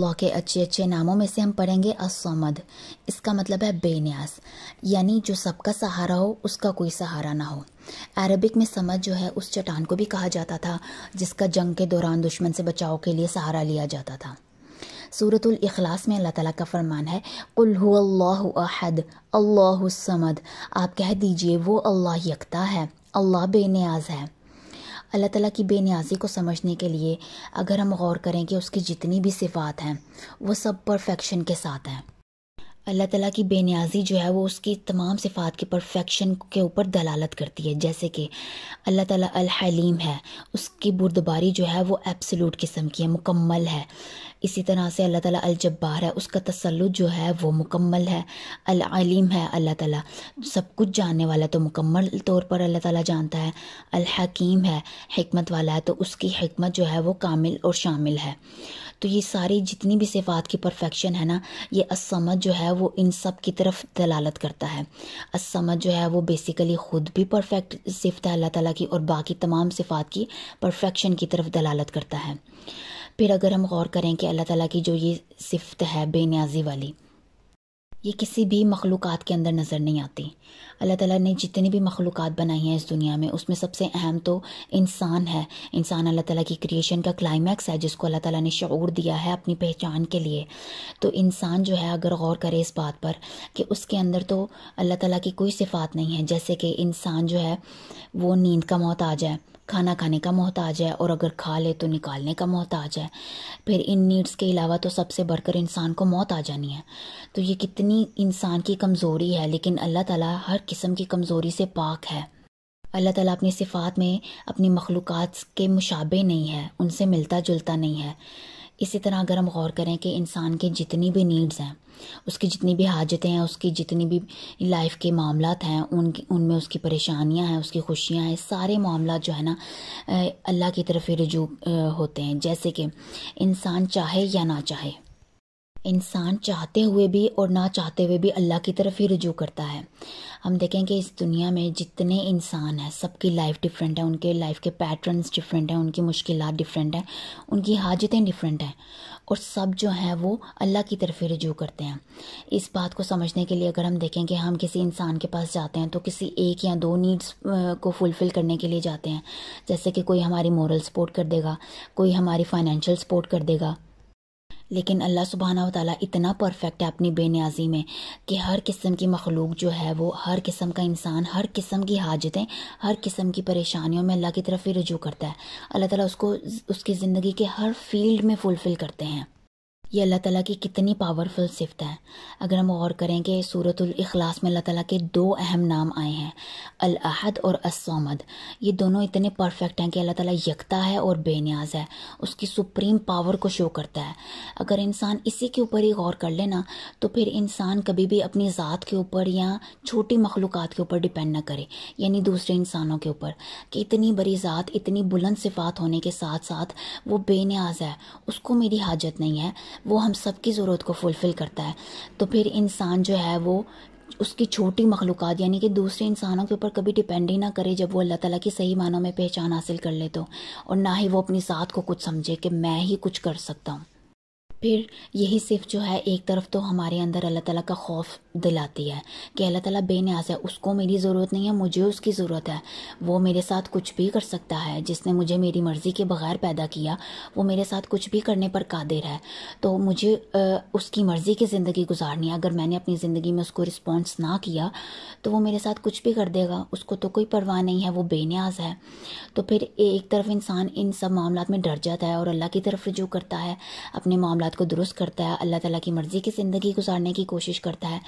law के अच्छे अच्छे नामों में से हम पढ़ेंगे असमद इसका मतलब है बेन्यास यानी जो सबका सहारा हो उसका कोई सहारा ना हो अरबिक में समझ जो है उस चट्टान को भी कहा जाता था जिसका जंग के दौरान दुश्मन से बचाव के लिए सहारा लिया जाता था सूरतुल इखलास में अल्लाह ताला का फरमान है कुल अहद अल्लाह समद आप कह दीजिए वो अल्लाह यकता है अल्लाह बेनियाज है अल्लाह ताला की बेनियाजी को समझने के लिए अगर हम गौर करें कि उसकी जितनी भी सिफ़ात हैं वो सब परफेक्शन के साथ हैं अल्लाह तला की बेनियाजी जो है वो उसकी तमाम सिफ़ात की परफेक्शन के ऊपर दलालत करती है जैसे कि अल्लाह ताला अल हलीम है उसकी बुरदबारी जो है वो एब्सलूट किस्म की है मुकम्मल है इसी तरह से अल्लाह ताला अल जब्बार है उसका तसल्लु जो है वो मुकम्मल है अल है अल्लाह ताला सब कुछ जानने वाला तो मुकम्मल तौर पर अल्लाह ताला जानता है अल हकीम है हमत वाला है तो उसकी हमत जो है वो कामिल और शामिल है तो ये सारी जितनी भी सिफ़ात की परफेक्शन है ना ये असमत जो है वो इन सब की तरफ दलालत करता है असमत जो है वो बेसिकली ख़ुद भी परफेक्ट सिफत है अल्लाह ताला की और बाकी तमाम सिफात की परफेक्शन की तरफ दलालत करता है फिर अगर हम गौर करें कि अल्लाह ताला की जो ये सिफत है बेनियाजी वाली ये किसी भी मखलूक़ के अंदर नज़र नहीं आती अल्लाह ताला ने जितनी भी मखलूक़ बनाई हैं इस दुनिया में उसमें सबसे अहम तो इंसान है इंसान अल्लाह ताला की क्रिएशन का क्लाइमैक्स है जिसको अल्लाह ताला ने शूर दिया है अपनी पहचान के लिए तो इंसान जो है अगर गौर करे इस बात पर कि उसके अंदर तो अल्लाह ताली की कोई सिफात नहीं है जैसे कि इंसान जो है वो नींद का मौत आ जाए खाना खाने का मोहताज है और अगर खा ले तो निकालने का मोहताज है फिर इन नीड्स के अलावा तो सबसे बढ़कर इंसान को मौत आ जानी है तो ये कितनी इंसान की कमज़ोरी है लेकिन अल्लाह ताला हर किस्म की कमज़ोरी से पाक है अल्लाह ताला अपनी सिफ़ात में अपनी मखलूक़ात के मुशाबे नहीं है उनसे मिलता जुलता नहीं है इसी तरह अगर हम गौर करें कि इंसान के जितनी भी नीड्स हैं उसकी जितनी भी हाजतें हैं उसकी जितनी भी लाइफ के मामला हैं उन उनमें उसकी परेशानियां हैं उसकी खुशियां हैं सारे मामला जो है ना अल्लाह की तरफ ही रजू होते हैं जैसे कि इंसान चाहे या ना चाहे इंसान चाहते हुए भी और ना चाहते हुए भी अल्लाह की तरफ ही रुजू करता है हम देखें कि इस दुनिया में जितने इंसान हैं सबकी लाइफ डिफरेंट है उनके लाइफ के पैटर्न्स डिफरेंट हैं उनकी मुश्किल डिफरेंट हैं उनकी हाजतें डिफरेंट हैं और सब जो हैं वो अल्लाह की तरफ ही रजू करते हैं इस बात को समझने के लिए अगर हम देखें कि हम किसी इंसान के पास जाते हैं तो किसी एक या दो नीड्स को फुलफ़िल करने के लिए जाते हैं जैसे कि कोई हमारी मॉरल सपोर्ट कर देगा कोई हमारी फाइनेंशियल सपोर्ट कर देगा लेकिन अल्लाह सुबहाना ताली इतना परफेक्ट है अपनी बेनियाजी में कि हर किस्म की मखलूक जो है वो हर किस्म का इंसान हर किस्म की हाजतें हर किस्म की परेशानियों में अल्लाह की तरफ ही रजू करता है अल्लाह ताला उसको उसकी ज़िंदगी के हर फील्ड में फुलफ़िल करते हैं ये अल्लाह ताला की कितनी पावरफुल सिफत है अगर हम गौर करें कि सूरतुल इखलास में अल्लाह ताला के दो अहम नाम आए हैं अल अहद और असमद ये दोनों इतने परफेक्ट हैं कि अल्लाह ताला यकता है और बेनियाज है उसकी सुप्रीम पावर को शो करता है अगर इंसान इसी के ऊपर ही गौर कर लेना तो फिर इंसान कभी भी अपनी ज़ात के ऊपर या छोटी मखलूक के ऊपर डिपेंड ना करे यानी दूसरे इंसानों के ऊपर कि इतनी बड़ी ज़ात इतनी बुलंद सिफात होने के साथ साथ वो बेनियाज है उसको मेरी हाजत नहीं है वो हम सब की ज़रूरत को फुलफ़िल करता है तो फिर इंसान जो है वो उसकी छोटी मखलूक यानी कि दूसरे इंसानों के ऊपर कभी डिपेंड ही ना करे जब वो अल्लाह ताला की सही मानों में पहचान हासिल कर ले तो और ना ही वो अपनी साथ को कुछ समझे कि मैं ही कुछ कर सकता हूँ फिर यही सिर्फ जो है एक तरफ तो हमारे अंदर अल्लाह ताला का खौफ दिलाती है कि अल्लाह ताला बेनियाज है उसको मेरी ज़रूरत नहीं है मुझे उसकी ज़रूरत है वो मेरे साथ कुछ भी कर सकता है जिसने मुझे मेरी मर्ज़ी के बगैर पैदा किया वो मेरे साथ कुछ भी करने पर कादिर है तो मुझे आ, उसकी मर्ज़ी की ज़िंदगी गुजारनी है अगर मैंने अपनी ज़िंदगी में उसको रिस्पॉन्स ना किया तो वो मेरे साथ कुछ भी कर देगा उसको तो कोई परवाह नहीं है वो बेनियाज है तो फिर एक तरफ इंसान इन सब मामला में डर जाता है और अल्लाह की तरफ रजू करता है अपने मामला को दुरुस्त करता है अल्लाह ताला की मर्ज़ी की ज़िंदगी गुजारने की कोशिश करता है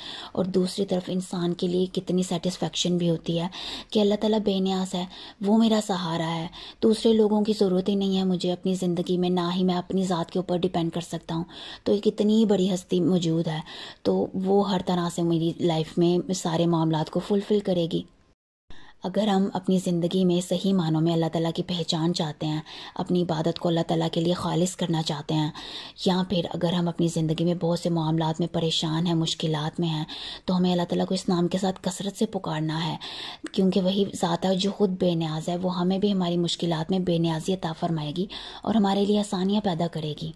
और दूसरी तरफ इंसान के लिए कितनी सेटिस्फेक्शन भी होती है कि अल्लाह ताला बेनियास है वो मेरा सहारा है दूसरे लोगों की ज़रूरत ही नहीं है मुझे अपनी ज़िंदगी में ना ही मैं अपनी ज़ात के ऊपर डिपेंड कर सकता हूँ तो कितनी बड़ी हस्ती मौजूद है तो वो हर तरह से मेरी लाइफ में सारे मामला को फुलफ़िल करेगी अगर हम अपनी ज़िंदगी में सही मानों में अल्लाह ताला की पहचान चाहते हैं अपनी इबादत को अल्लाह ताला के लिए खालिस करना चाहते हैं या फिर अगर हम अपनी ज़िंदगी में बहुत से मामला में परेशान हैं मुश्किल में हैं तो हमें अल्लाह ताला को इस नाम के साथ कसरत से पुकारना है क्योंकि वही ज़ात है जो ख़ुद बेनियाज है वो हमें भी हमारी मुश्किल में बेनियाजी अता फरमाएगी और हमारे लिए आसानियाँ पैदा करेगी